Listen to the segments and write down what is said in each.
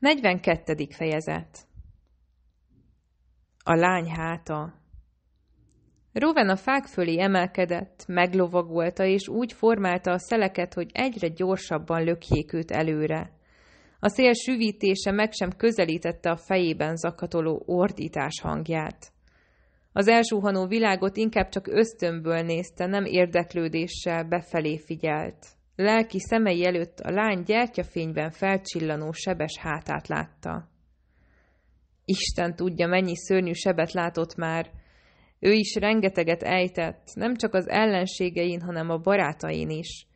42. fejezet A lány háta Róven a fák fölé emelkedett, meglovagolta, és úgy formálta a szeleket, hogy egyre gyorsabban lökjék őt előre. A szél sűvítése meg sem közelítette a fejében zakatoló ordítás hangját. Az elsuhanó világot inkább csak ösztönből nézte, nem érdeklődéssel befelé figyelt. Lelki szemei előtt a lány gyertyafényben felcsillanó sebes hátát látta. Isten tudja, mennyi szörnyű sebet látott már. Ő is rengeteget ejtett, nem csak az ellenségein, hanem a barátain is.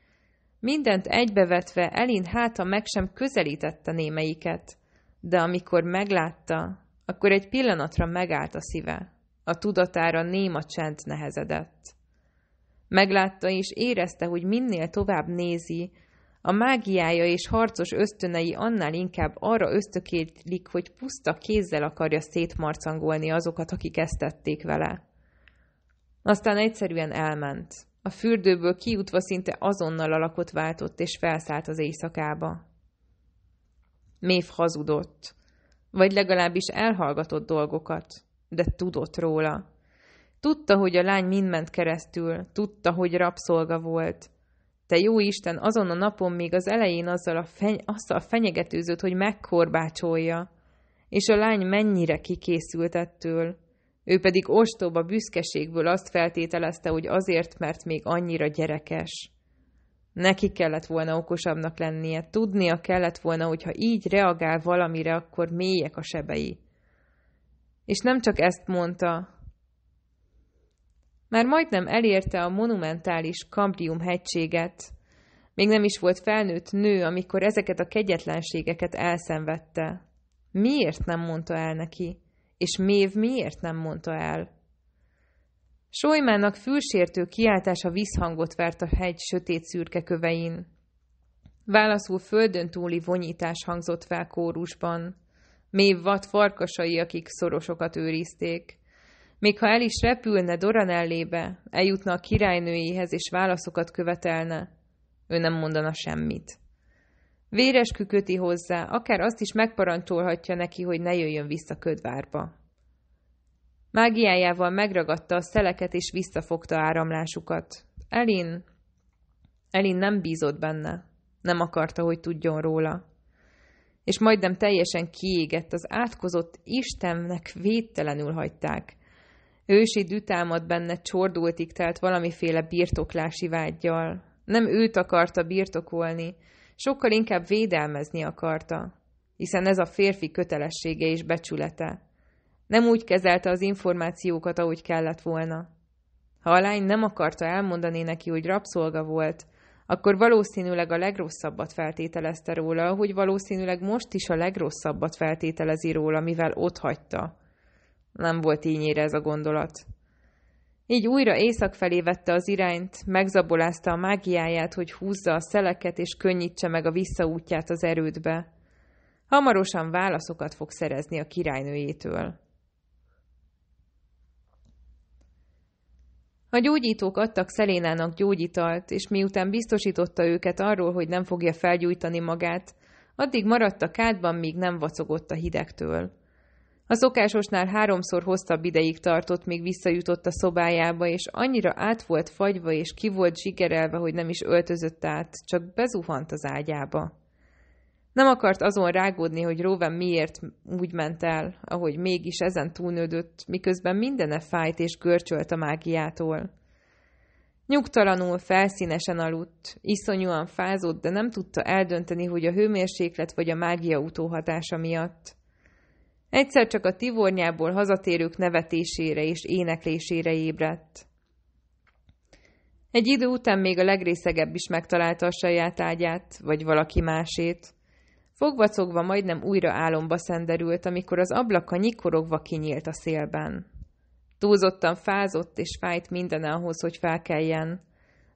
Mindent egybevetve Elin háta meg sem közelítette némeiket, de amikor meglátta, akkor egy pillanatra megállt a szíve. A tudatára néma csend nehezedett. Meglátta és érezte, hogy minél tovább nézi, a mágiája és harcos ösztönei annál inkább arra ösztökélik, hogy puszta kézzel akarja szétmarcangolni azokat, akik ezt tették vele. Aztán egyszerűen elment. A fürdőből kiutva szinte azonnal alakot váltott, és felszállt az éjszakába. Mév hazudott, vagy legalábbis elhallgatott dolgokat, de tudott róla. Tudta, hogy a lány mind ment keresztül, tudta, hogy rabszolga volt. Te jó Isten, azon a napon még az elején azzal, a feny- azzal fenyegetőzött, hogy megkorbácsolja. És a lány mennyire kikészült ettől. Ő pedig ostoba büszkeségből azt feltételezte, hogy azért, mert még annyira gyerekes. Neki kellett volna okosabbnak lennie, tudnia kellett volna, hogy ha így reagál valamire, akkor mélyek a sebei. És nem csak ezt mondta, már majdnem elérte a monumentális Kambrium hegységet. Még nem is volt felnőtt nő, amikor ezeket a kegyetlenségeket elszenvedte. Miért nem mondta el neki? És Mév miért nem mondta el? Solymának fülsértő kiáltása visszhangot vert a hegy sötét szürke kövein. Válaszul földön túli vonyítás hangzott fel kórusban. Mév vad farkasai, akik szorosokat őrizték. Még ha el is repülne Doranellébe, eljutna a királynőjéhez és válaszokat követelne, ő nem mondana semmit. Véres küköti hozzá, akár azt is megparancsolhatja neki, hogy ne jöjjön vissza ködvárba. Mágiájával megragadta a szeleket és visszafogta áramlásukat. Elin... Elin nem bízott benne. Nem akarta, hogy tudjon róla. És majdnem teljesen kiégett, az átkozott Istennek védtelenül hagyták. Ősi dütámad benne csordultik, telt valamiféle birtoklási vágyjal. Nem őt akarta birtokolni, sokkal inkább védelmezni akarta, hiszen ez a férfi kötelessége és becsülete. Nem úgy kezelte az információkat, ahogy kellett volna. Ha a lány nem akarta elmondani neki, hogy rabszolga volt, akkor valószínűleg a legrosszabbat feltételezte róla, hogy valószínűleg most is a legrosszabbat feltételezi róla, mivel ott hagyta. Nem volt ínyére ez a gondolat. Így újra észak felé vette az irányt, megzabolázta a mágiáját, hogy húzza a szeleket és könnyítse meg a visszaútját az erődbe. Hamarosan válaszokat fog szerezni a királynőjétől. A gyógyítók adtak Szelénának gyógyitalt, és miután biztosította őket arról, hogy nem fogja felgyújtani magát, addig maradt a kádban, míg nem vacogott a hidegtől. A szokásosnál háromszor hosszabb ideig tartott, míg visszajutott a szobájába, és annyira át volt fagyva és ki volt zsigerelve, hogy nem is öltözött át, csak bezuhant az ágyába. Nem akart azon rágódni, hogy Róven miért úgy ment el, ahogy mégis ezen túlnődött, miközben mindene fájt és görcsölt a mágiától. Nyugtalanul, felszínesen aludt, iszonyúan fázott, de nem tudta eldönteni, hogy a hőmérséklet vagy a mágia utóhatása miatt – Egyszer csak a tivornyából hazatérők nevetésére és éneklésére ébredt. Egy idő után még a legrészegebb is megtalálta a saját ágyát, vagy valaki másét. Fogvacogva majdnem újra álomba szenderült, amikor az ablaka nyikorogva kinyílt a szélben. Túlzottan fázott és fájt minden ahhoz, hogy felkeljen.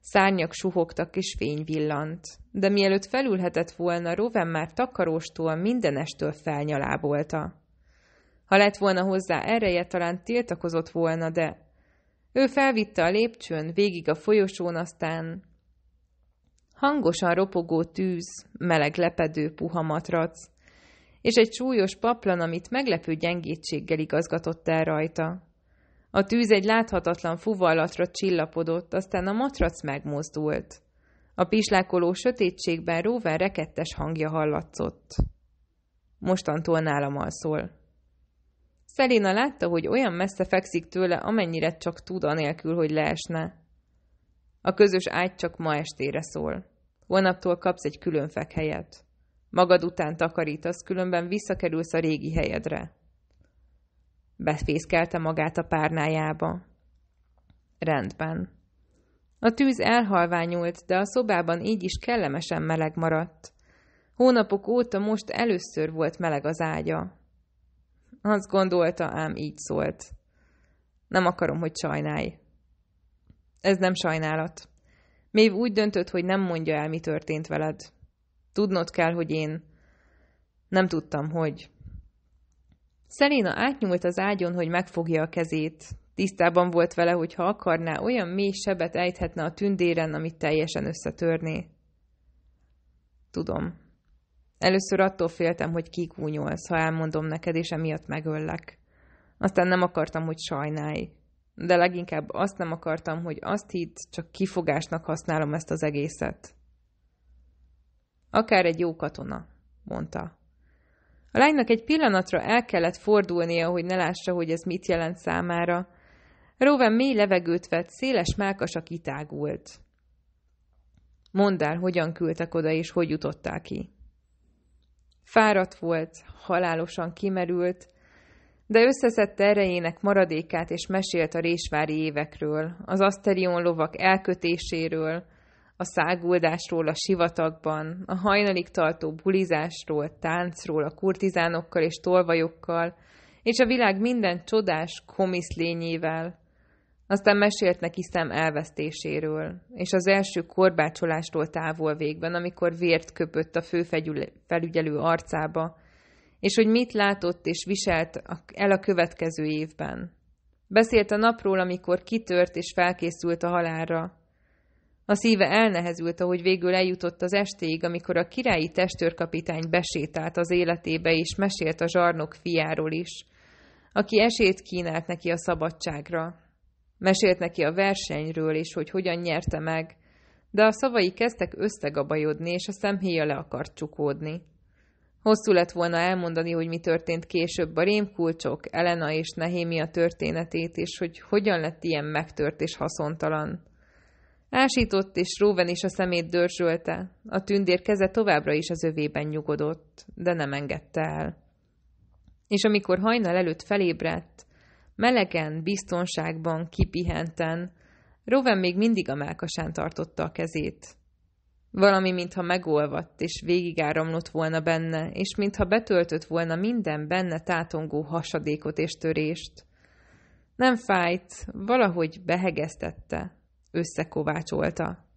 Szárnyak suhogtak és fény villant. De mielőtt felülhetett volna, Roven már takaróstól mindenestől felnyalábolta. Ha lett volna hozzá ereje, talán tiltakozott volna, de... Ő felvitte a lépcsőn, végig a folyosón, aztán... Hangosan ropogó tűz, meleg lepedő puha matrac, és egy súlyos paplan, amit meglepő gyengétséggel igazgatott el rajta. A tűz egy láthatatlan fuvallatra csillapodott, aztán a matrac megmozdult. A pislákoló sötétségben Róven rekettes hangja hallatszott. Mostantól nálam alszol, Felina látta, hogy olyan messze fekszik tőle, amennyire csak tud anélkül, hogy leesne. A közös ágy csak ma estére szól. Holnaptól kapsz egy külön fekhelyet. Magad után takarítasz, különben visszakerülsz a régi helyedre. Befészkelte magát a párnájába. Rendben. A tűz elhalványult, de a szobában így is kellemesen meleg maradt. Hónapok óta most először volt meleg az ágya. Azt gondolta, ám így szólt. Nem akarom, hogy sajnálj. Ez nem sajnálat. Mév úgy döntött, hogy nem mondja el, mi történt veled. Tudnod kell, hogy én... Nem tudtam, hogy... Szelina átnyúlt az ágyon, hogy megfogja a kezét. Tisztában volt vele, hogy ha akarná, olyan mély sebet ejthetne a tündéren, amit teljesen összetörné. Tudom, Először attól féltem, hogy kikúnyolsz, ha elmondom neked, és emiatt megöllek. Aztán nem akartam, hogy sajnálj. De leginkább azt nem akartam, hogy azt hidd, csak kifogásnak használom ezt az egészet. Akár egy jó katona, mondta. A lánynak egy pillanatra el kellett fordulnia, hogy ne lássa, hogy ez mit jelent számára. Róven mély levegőt vett, széles mákasa kitágult. Mondd el, hogyan küldtek oda, és hogy jutottál ki. Fáradt volt, halálosan kimerült, de összeszedte erejének maradékát és mesélt a résvári évekről, az aszterion lovak elkötéséről, a száguldásról a sivatagban, a hajnalig tartó bulizásról, táncról, a kurtizánokkal és tolvajokkal, és a világ minden csodás komisz lényével. Aztán mesélt neki szem elvesztéséről, és az első korbácsolástól távol végben, amikor vért köpött a főfelügyelő arcába, és hogy mit látott és viselt el a következő évben. Beszélt a napról, amikor kitört és felkészült a halálra. A szíve elnehezült, ahogy végül eljutott az estéig, amikor a királyi testőrkapitány besétált az életébe és mesélt a zsarnok fiáról is, aki esét kínált neki a szabadságra, Mesélt neki a versenyről és hogy hogyan nyerte meg, de a szavai kezdtek összegabajodni, és a szemhéja le akart csukódni. Hosszú lett volna elmondani, hogy mi történt később a rémkulcsok, Elena és Nehémia történetét, és hogy hogyan lett ilyen megtört és haszontalan. Ásított, és Róven is a szemét dörzsölte. A tündér keze továbbra is az övében nyugodott, de nem engedte el. És amikor hajnal előtt felébredt, Melegen, biztonságban, kipihenten. Roven még mindig a melkasán tartotta a kezét. Valami, mintha megolvadt és végigáramlott volna benne, és mintha betöltött volna minden benne tátongó hasadékot és törést. Nem fájt, valahogy behegeztette, összekovácsolta.